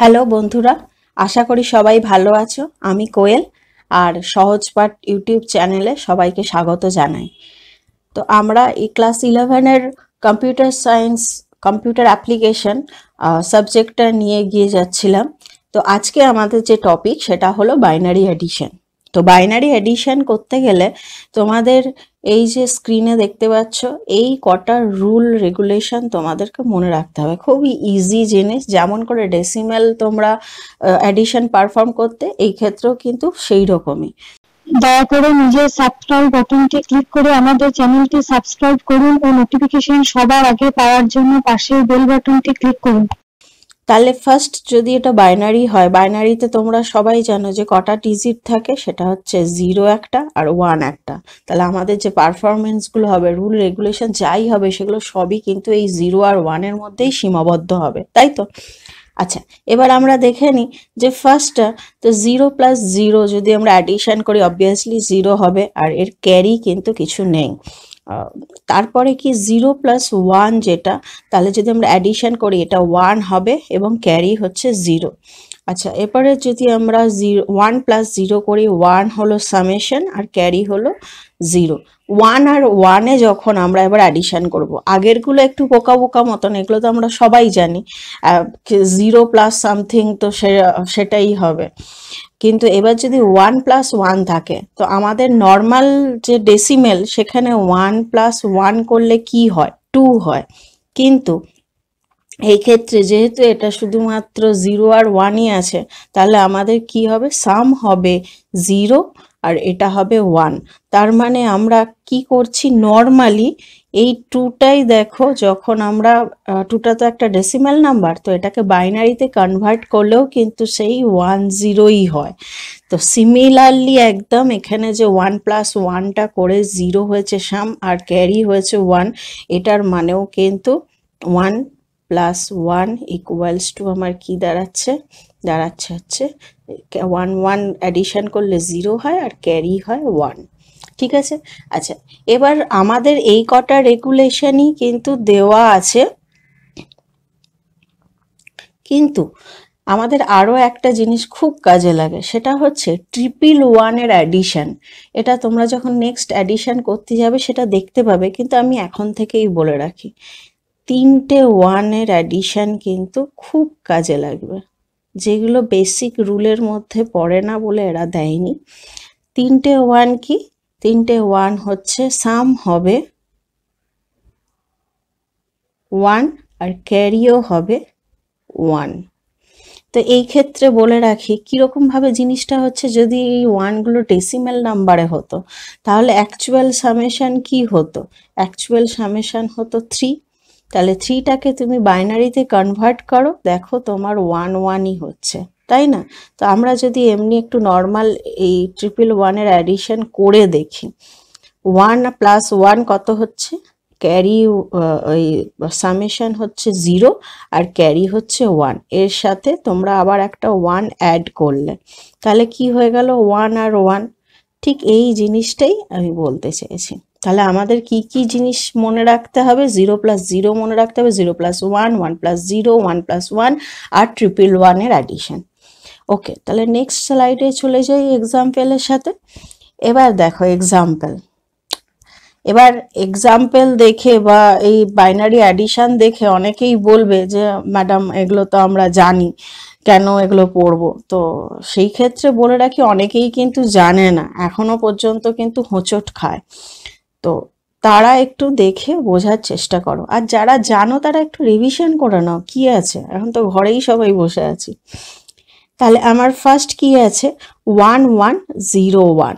Hello বন্ধুরা আশা করি সবাই ভালো আছো আমি কোয়েল আর সহজ পাঠ ইউটিউব চ্যানেলে সবাইকে স্বাগত জানাই তো আমরা এই ক্লাস ইলেভেনের কম্পিউটার সায়েন্স কম্পিউটার অ্যাপ্লিকেশন সাবজেক্টটা নিয়ে গিয়ে যাচ্ছিলাম তো আজকে আমাদের যে টপিক সেটা হলো বাইনারি অ্যাডিশন তো বাইনারি এডিশন করতে গেলে তোমাদের এই যে স্ক্রিনে দেখতে পাচ্ছ এই কটা রুল রেগুলেশন তোমাদেরকে মনে রাখতে হবে খুবই ইজি জিনিস যেমন করে ডেসিমেল তোমরা এডিশন পারফর্ম করতে এই ক্ষেত্রেও কিন্তু সেই রকমই দয়া করে নিজের সাবস্ক্রাইব বাটনটি ক্লিক করে আমাদের চ্যানেলটি সাবস্ক্রাইব করুন ও নোটিফিকেশন সবার আগে পাওয়ার জন্য পাশের বেল বাটনটি ক্লিক করুন তাহলে ফার্স্ট যদি এটা বাইনারি হয় বাইনারিতে তোমরা সবাই জানো যে কটা ডিজিট থাকে সেটা হচ্ছে জিরো একটা আর ওয়ান একটা তাহলে আমাদের যে পারফরমেন্সগুলো হবে রুল রেগুলেশন যাই হবে সেগুলো সবই কিন্তু এই জিরো আর ওয়ানের মধ্যেই সীমাবদ্ধ হবে তাই তো আচ্ছা এবার আমরা দেখে নিই যে ফার্স্টটা তো জিরো প্লাস জিরো যদি আমরা অ্যাডিশান করি অবভিয়াসলি জিরো হবে আর এর ক্যারি কিন্তু কিছু নেই তারপরে কি জিরো প্লাস ওয়ান যেটা তাহলে যদি আমরা অ্যাডিশান করি এটা ওয়ান হবে এবং ক্যারি হচ্ছে জিরো আচ্ছা এরপরে যদি আমরা জিরো ওয়ান প্লাস জিরো করি ওয়ান হলো সামেশন আর ক্যারি হলো জিরো ওয়ান আর ওয়ানে যখন আমরা এবার অ্যাডিশান করব। আগেরগুলো একটু বোকা বোকা মতন এগুলো তো আমরা সবাই জানি জিরো প্লাস সামথিং তো সেটাই হবে কিন্তু এবার যদি ওয়ান প্লাস ওয়ান থাকে তো আমাদের নর্মাল যে ডেসিমেল সেখানে ওয়ান প্লাস ওয়ান করলে কি হয় টু হয় কিন্তু এই ক্ষেত্রে যেহেতু এটা শুধুমাত্র জিরো আর ওয়ানই আছে তাহলে আমাদের কি হবে সাম হবে জিরো আর এটা হবে ওয়ান তার মানে আমরা কি করছি নর্মালি এই টুটাই দেখো যখন আমরা টুটা তো একটা ডেসিমেল নাম্বার তো এটাকে বাইনারিতে কনভার্ট করলেও কিন্তু সেই ওয়ান জিরোই হয় তো সিমিলারলি একদম এখানে যে ওয়ান প্লাস ওয়ানটা করে জিরো হয়েছে সাম আর ক্যারি হয়েছে ওয়ান এটার মানেও কিন্তু one plus one equals two আমার কি দাঁড়াচ্ছে দাঁড়াচ্ছে হচ্ছে ওয়ান ওয়ান অ্যাডিশান করলে জিরো হয় আর ক্যারি হয় ওয়ান ঠিক আছে আচ্ছা এবার আমাদের এই কটা রেগুলেশনই কিন্তু দেওয়া আছে কিন্তু আমাদের আরও একটা জিনিস খুব কাজে লাগে সেটা হচ্ছে ট্রিপল ওয়ানের অ্যাডিশান এটা তোমরা যখন নেক্সট অ্যাডিশান করতে যাবে সেটা দেখতে পাবে কিন্তু আমি এখন থেকেই বলে রাখি তিনটে ওয়ানের অ্যাডিশান কিন্তু খুব কাজে লাগবে যেগুলো বেসিক রুলের মধ্যে পড়ে না বলে এরা দেয়নি তিনটে ওয়ান কি তিনটে ওয়ান হচ্ছে সাম হবে ওয়ান আর ক্যারিও হবে ওয়ান তো এই ক্ষেত্রে বলে রাখি কীরকমভাবে জিনিসটা হচ্ছে যদি এই ওয়ানগুলো ডেসিমেল নাম্বারে হতো তাহলে অ্যাকচুয়াল সামেশান কি হতো অ্যাকচুয়াল সামেশান হতো থ্রি তাহলে থ্রিটাকে তুমি বাইনারিতে কনভার্ট করো দেখো তোমার ওয়ান ওয়ানই হচ্ছে তাই না তো আমরা যদি এমনি একটু নর্মাল এই ট্রিপল ওয়ানের অ্যাডিশন করে দেখি ওয়ান প্লাস ওয়ান কত হচ্ছে ক্যারি ওই সামেশন হচ্ছে জিরো আর ক্যারি হচ্ছে ওয়ান এর সাথে তোমরা আবার একটা ওয়ান অ্যাড করলে তাহলে কি হয়ে গেল ওয়ান আর ওয়ান ঠিক এই জিনিসটাই আমি বলতে চেয়েছি তাহলে আমাদের কি কি জিনিস মনে রাখতে হবে জিরো প্লাস জিরো মনে রাখতে হবে zero plus one one plus zero one plus one আর ট্রিপল ওয়ানের অ্যাডিশন ওকে তাহলে নেক্সট স্লাইডে চলে যাই এক্সাম্পেলের সাথে এবার দেখো এক্সাম্পল এবার এক্সাম্পল দেখে বা এই বাইনারি অ্যাডিশান দেখে অনেকেই বলবে যে ম্যাডাম এগুলো তো আমরা জানি কেন এগুলো পড়ব তো সেই ক্ষেত্রে বলে রাখি অনেকেই কিন্তু জানে না এখনও পর্যন্ত কিন্তু হোঁচট খায় তো তারা একটু দেখে বোঝার চেষ্টা করো আর যারা জানো তারা একটু রিভিশন করে নাও কি আছে এখন তো ঘরেই সবাই বসে আছি তাহলে আমার ফার্স্ট কি আছে ওয়ান ওয়ান জিরো ওয়ান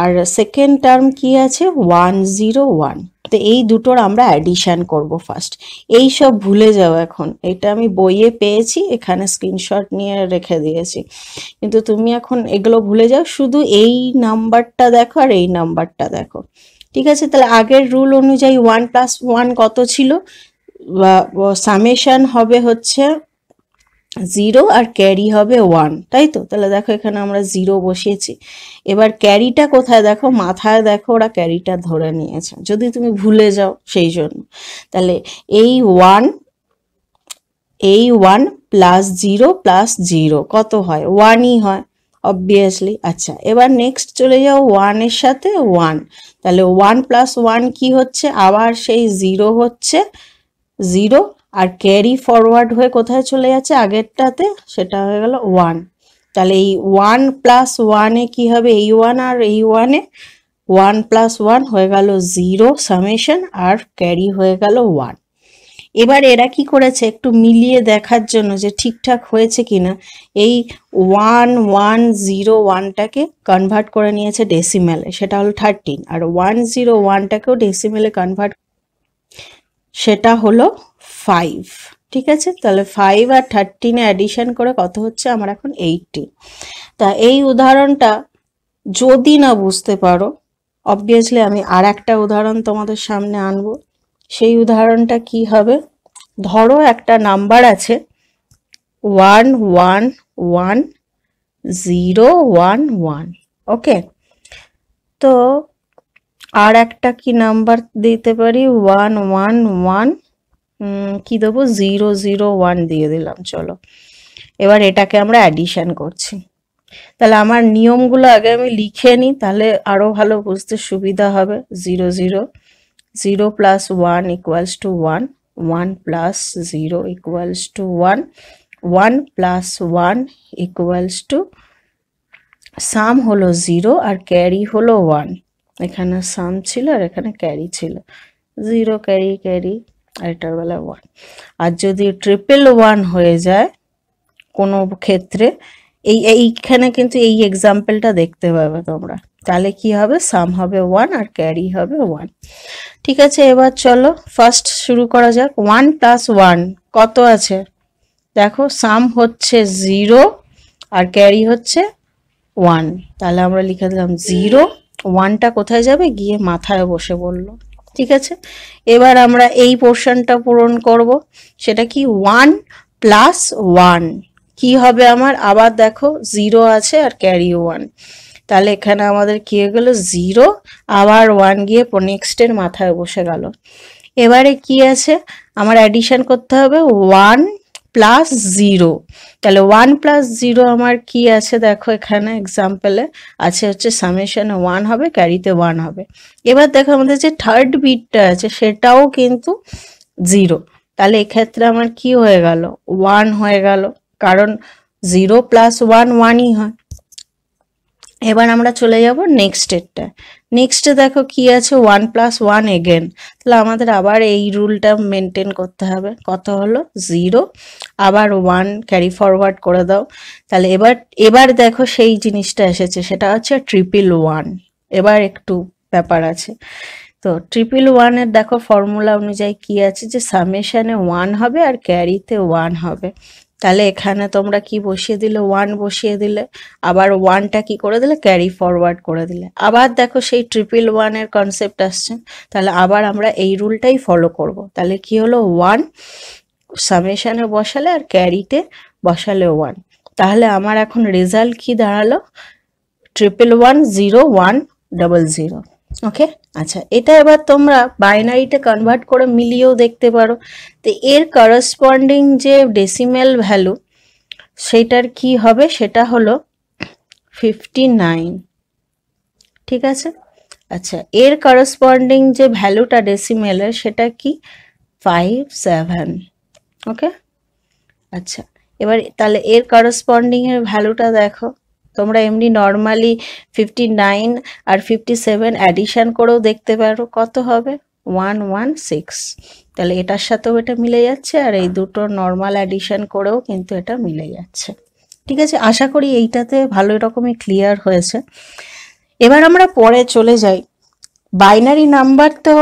আর সেকেন্ড টার্ম কি আছে ওয়ান জিরো ওয়ান তো এই দুটোর আমরা অ্যাডিশান করব ফার্স্ট এই সব ভুলে যাও এখন এটা আমি বইয়ে পেয়েছি এখানে স্ক্রিনশট নিয়ে রেখে দিয়েছি কিন্তু তুমি এখন এগুলো ভুলে যাও শুধু এই নাম্বারটা দেখো আর এই নাম্বারটা দেখো ঠিক আছে তাহলে আগের রুল অনুযায়ী ওয়ান প্লাস ওয়ান কত ছিল সামেশান হবে হচ্ছে জিরো আর ক্যারি হবে ওয়ান তাই তো তাহলে দেখো এখানে আমরা জিরো বসিয়েছি এবার ক্যারিটা কোথায় দেখো মাথায় দেখো ওরা ক্যারিটা ধরে নিয়েছে যদি তুমি ভুলে যাও সেই জন্য তাহলে এই ওয়ান এই one plus zero plus zero কত হয় ওয়ানই হয় অবভিয়াসলি আচ্ছা এবার নেক্সট চলে যাও ওয়ানের সাথে ওয়ান তাহলে ওয়ান প্লাস ওয়ান কী হচ্ছে আবার সেই জিরো হচ্ছে জিরো আর ক্যারি ফরওয়ার্ড হয়ে কোথায় চলে যাচ্ছে আগেরটাতে সেটা হয়ে গেল ওয়ান তাহলে এই ওয়ান প্লাস ওয়ানে কী হবে এই ওয়ান আর এই ওয়ানে ওয়ান প্লাস ওয়ান হয়ে গেল জিরো সামেশন আর ক্যারি হয়ে গেল ওয়ান এবার এরা কি করেছে একটু মিলিয়ে দেখার জন্য যে ঠিকঠাক হয়েছে কিনা এই ওয়ান ওয়ান জিরো ওয়ানটাকে কনভার্ট করে নিয়েছে ডেসিমেলে সেটা হলো থার্টিন আর ওয়ান জিরো ওয়ানটাকেও ডেসিমেলে কনভার্ট সেটা হলো ফাইভ ঠিক আছে তাহলে ফাইভ আর থার্টিনে অ্যাডিশান করে কত হচ্ছে আমার এখন এইটটি তা এই উদাহরণটা যদি না বুঝতে পারো অবভিয়াসলি আমি আর একটা উদাহরণ তোমাদের সামনে আনবো সেই উদাহরণটা কি হবে ধরো একটা নাম্বার আছে one one one zero one one okay তো আর একটা কি নাম্বার দিতে পারি ওয়ান ওয়ান ওয়ান কি দেবো জিরো জিরো ওয়ান দিয়ে দিলাম চলো এবার এটাকে আমরা অ্যাডিশান করছি তাহলে আমার নিয়মগুলো আগে আমি লিখে নিই তাহলে আরও ভালো বুঝতে সুবিধা হবে zero zero 0 plus 1 equals to 1, 1 plus 0 equals to 1, 1 plus 1 equals to sum হলো 0 আর ক্যারি হলো 1 এখানে সাম ছিল আর এখানে ক্যারি ছিল জিরো ক্যারি ক্যারি আর এটার বেলা ওয়ান আর যদি ট্রিপল ওয়ান হয়ে যায় কোনো ক্ষেত্রে এই এইখানে কিন্তু এই এক্সাম্পলটা দেখতে পাবে তোমরা তাহলে কি হবে সাম হবে ওয়ান আর ক্যারি হবে ওয়ান ঠিক আছে এবার চলো ফার্স্ট শুরু করা যাক ওয়ান প্লাস ওয়ান কত আছে দেখো সাম হচ্ছে জিরো আর ক্যারি হচ্ছে ওয়ান তাহলে আমরা লিখে দিলাম জিরো ওয়ানটা কোথায় যাবে গিয়ে মাথায় বসে বললো ঠিক আছে এবার আমরা এই পোর্শনটা পূরণ করব সেটা কি ওয়ান প্লাস ওয়ান কি হবে আমার আবার দেখো জিরো আছে আর ক্যারি ওয়ান তাহলে এখানে আমাদের কী হয়ে গেলো জিরো আবার ওয়ান গিয়ে নেক্সটের মাথায় বসে গেল এবারে কি আছে আমার অ্যাডিশান করতে হবে ওয়ান প্লাস জিরো তাহলে ওয়ান প্লাস জিরো আমার কি আছে দেখো এখানে এক্সাম্পলে আছে হচ্ছে সামেশানে ওয়ান হবে ক্যারিতে ওয়ান হবে এবার দেখো আমাদের যে থার্ড বিটটা আছে সেটাও কিন্তু জিরো তাহলে এক্ষেত্রে আমার কি হয়ে গেল ওয়ান হয়ে গেল কারণ জিরো প্লাস ওয়ান ওয়ানই হয় এবার আমরা চলে যাব নেক্সট এরটা নেক্সটে দেখো কি আছে ওয়ান প্লাস ওয়ান এগেন তাহলে আমাদের আবার এই রুলটা মেনটেন করতে হবে কত হলো জিরো আবার ওয়ান ক্যারি ফরওয়ার্ড করে দাও তাহলে এবার এবার দেখো সেই জিনিসটা এসেছে সেটা হচ্ছে ট্রিপল ওয়ান এবার একটু ব্যাপার আছে তো ট্রিপল ওয়ানের দেখো ফর্মুলা অনুযায়ী কি আছে যে সামেশানে ওয়ান হবে আর ক্যারিতে ওয়ান হবে তাহলে এখানে তোমরা কি বসিয়ে দিলে ওয়ান বসিয়ে দিলে আবার ওয়ানটা কি করে দিলে ক্যারি ফরওয়ার্ড করে দিলে আবার দেখো সেই ট্রিপল ওয়ানের কনসেপ্ট আসছে তাহলে আবার আমরা এই রুলটাই ফলো করব তাহলে কি হলো ওয়ান সামেশানে বসালে আর ক্যারিতে বসালে ওয়ান তাহলে আমার এখন রেজাল্ট কি দাঁড়ালো triple one zero one double zero okay আচ্ছা এটা এবার তোমরা বাইনারিতে কনভার্ট করে মিলিয়েও দেখতে পারো তো এর করসপন্ডিং যে ডেসিমেল ভ্যালু সেটার কি হবে সেটা হলো ফিফটি নাইন ঠিক আছে আচ্ছা এর করসপন্ডিং যে ভ্যালুটা ডেসিমেলের সেটা কি ফাইভ সেভেন ওকে আচ্ছা এবার তাহলে এর করসপন্ডিংয়ের ভ্যালুটা দেখো তোমরা এমনি নর্মালি ফিফটি নাইন আর ফিফটি সেভেন অ্যাডিশান করেও দেখতে পারো কত হবে ওয়ান ওয়ান সিক্স তাহলে এটার সাথেও এটা মিলে যাচ্ছে আর এই দুটো নর্মাল অ্যাডিশান করেও কিন্তু এটা মিলে যাচ্ছে ঠিক আছে আশা করি এইটাতে ভালো রকমই ক্লিয়ার হয়েছে এবার আমরা পরে চলে যাই বাইনারি নাম্বার তো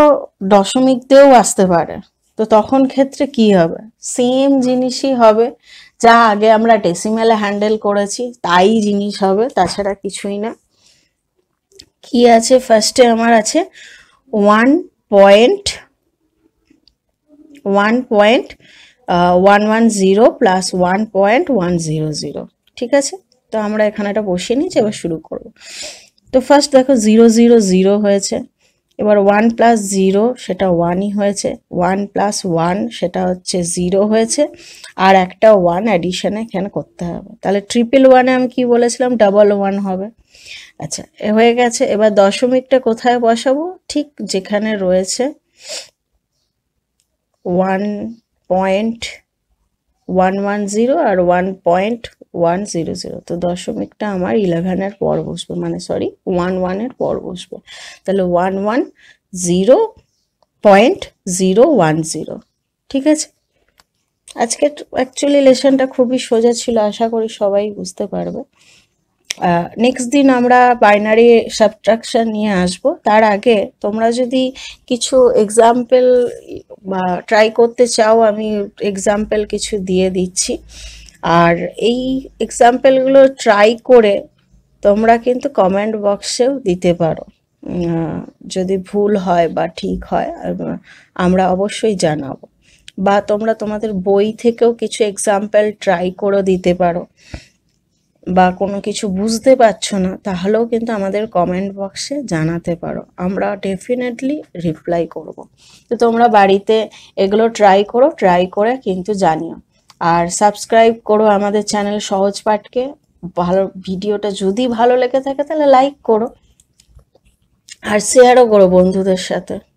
দশমিক দিয়েও আসতে পারে তো তখন ক্ষেত্রে কি হবে সেম জিনিসই হবে যা আগে আমরা ডেসিমেলে হ্যান্ডেল করেছি তাই জিনিস হবে তাছাড়া কিছুই না কি আছে ফার্স্টে আমার আছে one point one point one one zero plus one point one zero zero ঠিক আছে তো আমরা এখানে এটা বসিয়ে নিয়েছি এবার শুরু করব তো ফার্স্ট দেখো জিরো জিরো জিরো হয়েছে এবার ওয়ান প্লাস জিরো সেটা ওয়ানই হয়েছে ওয়ান প্লাস ওয়ান সেটা হচ্ছে জিরো হয়েছে আর একটা ওয়ান অ্যাডিশানে এখানে করতে হবে তাহলে ট্রিপল ওয়ানে আমি কি বলেছিলাম ডাবল ওয়ান হবে আচ্ছা হয়ে গেছে এবার দশমিকটা কোথায় বসাবো ঠিক যেখানে রয়েছে one point one one zero আর one point one zero zero তো দশমিকটা আমার এর পর বসবে মানে সরি ওয়ান এর পর বসবে তাহলে one one zero point zero one zero ঠিক আছে আজকের অ্যাকচুয়ালি লেসনটা খুবই সোজা ছিল আশা করি সবাই বুঝতে পারবে নেক্সট দিন আমরা বাইনারি সাবট্রাকশন নিয়ে আসব তার আগে তোমরা যদি কিছু এক্সাম্পল বা ট্রাই করতে চাও আমি এক্সাম্পল কিছু দিয়ে দিচ্ছি আর এই এক্সাম্পলগুলো ট্রাই করে তোমরা কিন্তু কমেন্ট বক্সেও দিতে পারো যদি ভুল হয় বা ঠিক হয় আমরা অবশ্যই জানাবো বা তোমরা তোমাদের বই থেকেও কিছু এক্সাম্পল ট্রাই করে দিতে পারো বা কোনো কিছু বুঝতে পারছো না তাহলেও কিন্তু আমাদের কমেন্ট বক্সে জানাতে পারো আমরা ডেফিনেটলি রিপ্লাই করব। তো তোমরা বাড়িতে এগুলো ট্রাই করো ট্রাই করে কিন্তু জানিও আর সাবস্ক্রাইব করো আমাদের চ্যানেল সহজ পাঠকে ভালো ভিডিওটা যদি ভালো লেগে থাকে তাহলে লাইক করো আর শেয়ারও করো বন্ধুদের সাথে